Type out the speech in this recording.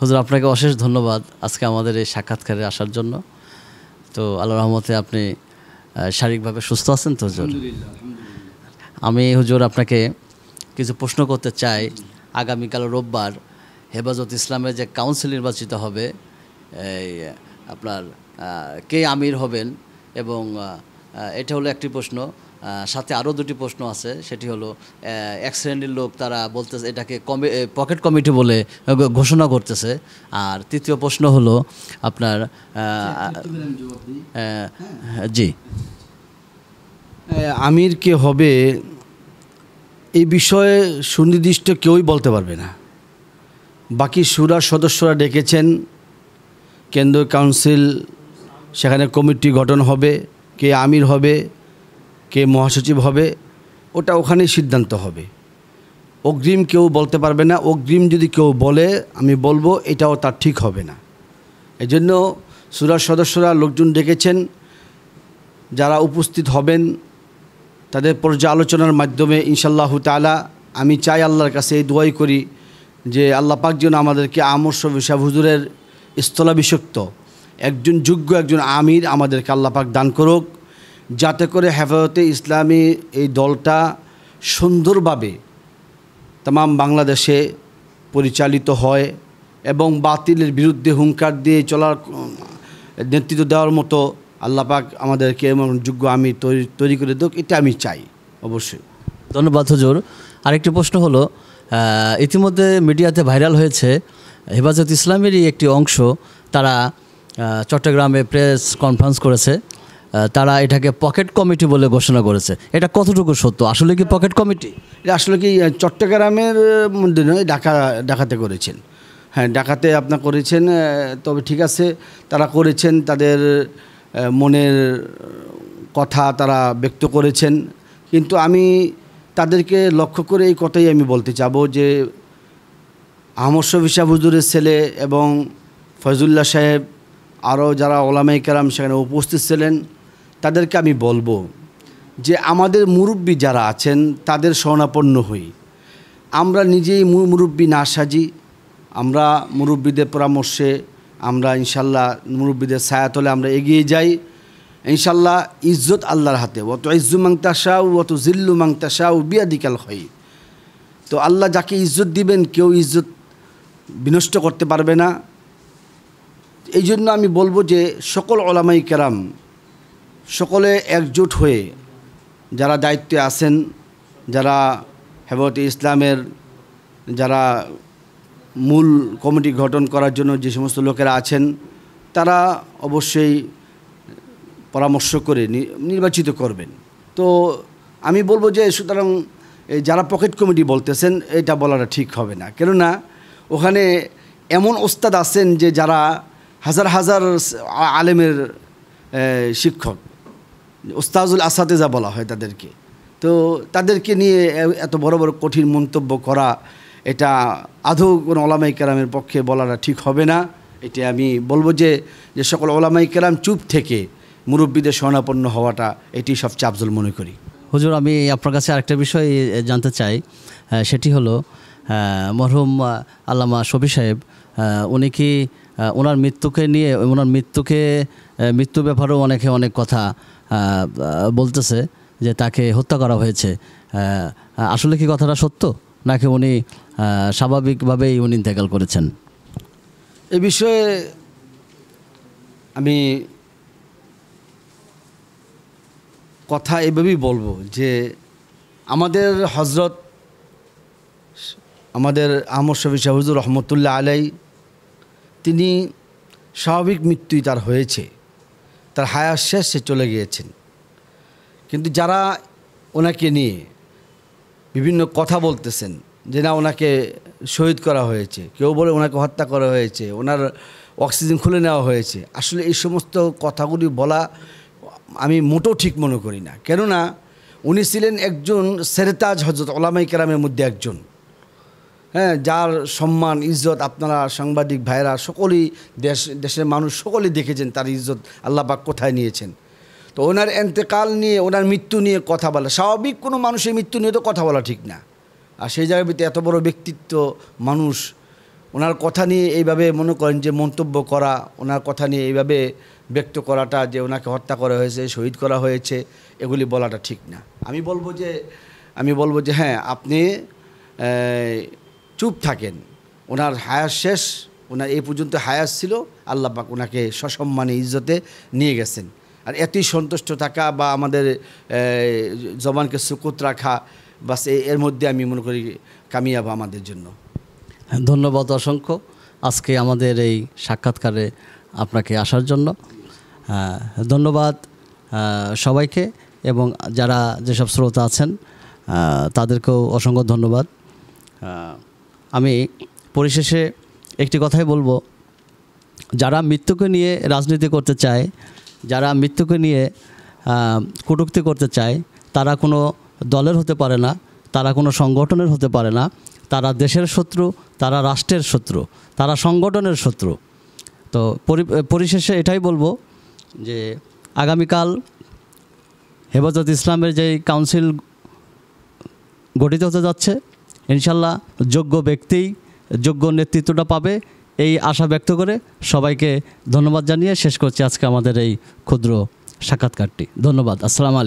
হুজুর আপনাকে অশেষ ধন্যবাদ আজকে আমাদের এই সাক্ষাৎকারে আসার জন্য তো আল্লাহ রহমতে আপনি শারীরিকভাবে সুস্থ আছেন তো হুজুর আমি হুজুর আপনাকে কিছু প্রশ্ন করতে চাই আগামীকাল রোববার হেফাজত ইসলামের যে কাউন্সিল নির্বাচিত হবে এই আপনার কে আমির হবেন এবং এটা হলো একটি প্রশ্ন সাথে আরও দুটি প্রশ্ন আছে সেটি হলো এক শ্রেণীর লোক তারা বলতেছে এটাকে কমি পকেট কমিটি বলে ঘোষণা করতেছে আর তৃতীয় প্রশ্ন হলো আপনার জি আমির কে হবে এই বিষয়ে সুনির্দিষ্ট কেউই বলতে পারবে না বাকি সুরার সদস্যরা ডেকেছেন কেন্দ্রীয় কাউন্সিল সেখানে কমিটি গঠন হবে কে আমির হবে কে মহাসচিব হবে ওটা ওখানেই সিদ্ধান্ত হবে অগ্রিম কেউ বলতে পারবে না অগ্রিম যদি কেউ বলে আমি বলবো এটাও তার ঠিক হবে না এই জন্য সুরার সদস্যরা লোকজন ডেকেছেন যারা উপস্থিত হবেন তাদের পর্যালোচনার মাধ্যমে ইনশাল্লাহ তালা আমি চাই আল্লাহর কাছে এই দোয়াই করি যে আল্লাহ পাক যেন আমাদেরকে আমর্ষ বিষয় হুজুরের স্থলাভিষিক্ত একজন যোগ্য একজন আমির আমাদেরকে আল্লাপাক দান করুক যাতে করে হেফাজতে ইসলামী এই দলটা সুন্দরভাবে তাম বাংলাদেশে পরিচালিত হয় এবং বাতিলের বিরুদ্ধে হুঙ্কার দিয়ে চলার নেতৃত্ব দেওয়ার মতো আল্লাপাক আমাদেরকে এমন যোগ্য আমি তৈরি তৈরি করে দেব এটা আমি চাই অবশ্যই ধন্যবাদ হজুর আরেকটি প্রশ্ন হলো ইতিমধ্যে মিডিয়াতে ভাইরাল হয়েছে হেফাজত ইসলামেরই একটি অংশ তারা চট্টগ্রামে প্রেস কনফারেন্স করেছে তারা এটাকে পকেট কমিটি বলে ঘোষণা করেছে এটা কতটুকু সত্য আসলে কি পকেট কমিটি আসলে কি চট্টগ্রামের মধ্যে নয় ডাকা ডাকাতে করেছেন হ্যাঁ ডাকাতে আপনার করেছেন তবে ঠিক আছে তারা করেছেন তাদের মনের কথা তারা ব্যক্ত করেছেন কিন্তু আমি তাদেরকে লক্ষ্য করে এই কথাই আমি বলতে চাব যে আহমর্ষ শফিসা হুজুরের ছেলে এবং ফয়জুল্লাহ সাহেব আরও যারা ওলামাই কেরাম সেখানে উপস্থিত ছিলেন তাদেরকে আমি বলবো যে আমাদের মুরব্বী যারা আছেন তাদের স্বর্ণাপন্ন হই আমরা নিজেই মুরব্বী না সাজি আমরা মুরব্বীদের পরামর্শে আমরা ইনশাল্লাহ মুরব্বীদের সায়াতলে আমরা এগিয়ে যাই ইনশাল্লাহ ইজ্জত আল্লাহর হাতে অত ইজ্জু মাংতা শাহ অত জিল্লু মাংতা শাহ বিয়াদিকাল হয় তো আল্লাহ যাকে ইজ্জত দিবেন কেউ ইজ্জত বিনষ্ট করতে পারবে না এই জন্য আমি বলবো যে সকল ওলামাই কেরাম সকলে একজোট হয়ে যারা দায়িত্বে আছেন যারা হেবত ইসলামের যারা মূল কমিটি গঠন করার জন্য যে সমস্ত লোকেরা আছেন তারা অবশ্যই পরামর্শ করে নির্বাচিত করবেন তো আমি বলবো যে সুতরাং যারা পকেট কমিটি বলতেছেন এটা বলাটা ঠিক হবে না কেননা ওখানে এমন ওস্তাদ আছেন যে যারা হাজার হাজার আলেমের শিক্ষক ওস্তাজুল আসাদেজা বলা হয় তাদেরকে তো তাদেরকে নিয়ে এত বড় বড় কঠিন মন্তব্য করা এটা আধৌ কোনো ওলামাই কেরামের পক্ষে বলাটা ঠিক হবে না এটি আমি বলবো যে যে সকল ওলামাই কেরাম চুপ থেকে মুরব্বীদের স্বর্ণাপন্ন হওয়াটা এটি সবচেয়ে আফজল মনে করি হুজুর আমি আপনার কাছে আরেকটা বিষয় জানতে চাই সেটি হলো মরহুম আল্লামা শফি সাহেব উনি কি ওনার মৃত্যুকে নিয়ে ওনার মৃত্যুকে মৃত্যু ব্যাপারেও অনেকে অনেক কথা বলতেছে যে তাকে হত্যা করা হয়েছে আসলে কি কথাটা সত্য নাকি উনি স্বাভাবিকভাবেই উনি ইন্তেকাল করেছেন এ বিষয়ে আমি কথা এভাবেই বলবো যে আমাদের হজরত আমাদের আহমদ শফি শাহুজুর রহমতুল্লাহ আলাই তিনি স্বাভাবিক মৃত্যুই তার হয়েছে তার হায়ার শেষ সে চলে গিয়েছেন কিন্তু যারা ওনাকে নিয়ে বিভিন্ন কথা বলতেছেন যে না ওনাকে শহীদ করা হয়েছে কেউ বলে ওনাকে হত্যা করা হয়েছে ওনার অক্সিজেন খুলে নেওয়া হয়েছে আসলে এই সমস্ত কথাগুলি বলা আমি মোটেও ঠিক মনে করি না কেননা উনি ছিলেন একজন সেরেতাজ হজরত ওলামাই কেরামের মধ্যে একজন হ্যাঁ যার সম্মান ইজ্জত আপনারা সাংবাদিক ভাইরা সকলেই দেশ দেশের মানুষ সকলেই দেখেছেন তার ইজ্জত আল্লাপাক কোথায় নিয়েছেন তো ওনার এন্তেকাল নিয়ে ওনার মৃত্যু নিয়ে কথা বলা স্বাভাবিক কোনো মানুষের মৃত্যু নিয়ে তো কথা বলা ঠিক না আর সেই জায়গাতে এত বড় ব্যক্তিত্ব মানুষ ওনার কথা নিয়ে এইভাবে মনে করেন যে মন্তব্য করা ওনার কথা নিয়ে এইভাবে ব্যক্ত করাটা যে ওনাকে হত্যা করা হয়েছে শহীদ করা হয়েছে এগুলি বলাটা ঠিক না আমি বলবো যে আমি বলবো যে হ্যাঁ আপনি চুপ থাকেন ওনার হায়াস শেষ ওনার এই পর্যন্ত হায়াস ছিল পাক ওনাকে সসম্মানে ইজ্জতে নিয়ে গেছেন আর এতই সন্তুষ্ট থাকা বা আমাদের জবানকে সুকুত রাখা বাস এর মধ্যে আমি মনে করি কামিয়াব আমাদের জন্য ধন্যবাদ অসংখ্য আজকে আমাদের এই সাক্ষাৎকারে আপনাকে আসার জন্য ধন্যবাদ সবাইকে এবং যারা যেসব শ্রোতা আছেন তাদেরকেও অসংখ্য ধন্যবাদ হ্যাঁ আমি পরিশেষে একটি কথাই বলবো যারা মৃত্যুকে নিয়ে রাজনীতি করতে চায় যারা মৃত্যুকে নিয়ে কটুক্তি করতে চায় তারা কোনো দলের হতে পারে না তারা কোনো সংগঠনের হতে পারে না তারা দেশের শত্রু তারা রাষ্ট্রের শত্রু তারা সংগঠনের শত্রু তো পরিশেষে এটাই বলবো যে আগামীকাল হেফাজত ইসলামের যেই কাউন্সিল গঠিত হতে যাচ্ছে ইনশাল্লাহ যোগ্য ব্যক্তি যোগ্য নেতৃত্বটা পাবে এই আশা ব্যক্ত করে সবাইকে ধন্যবাদ জানিয়ে শেষ করছি আজকে আমাদের এই ক্ষুদ্র সাক্ষাৎকারটি ধন্যবাদ আসসালাম আলাইকুম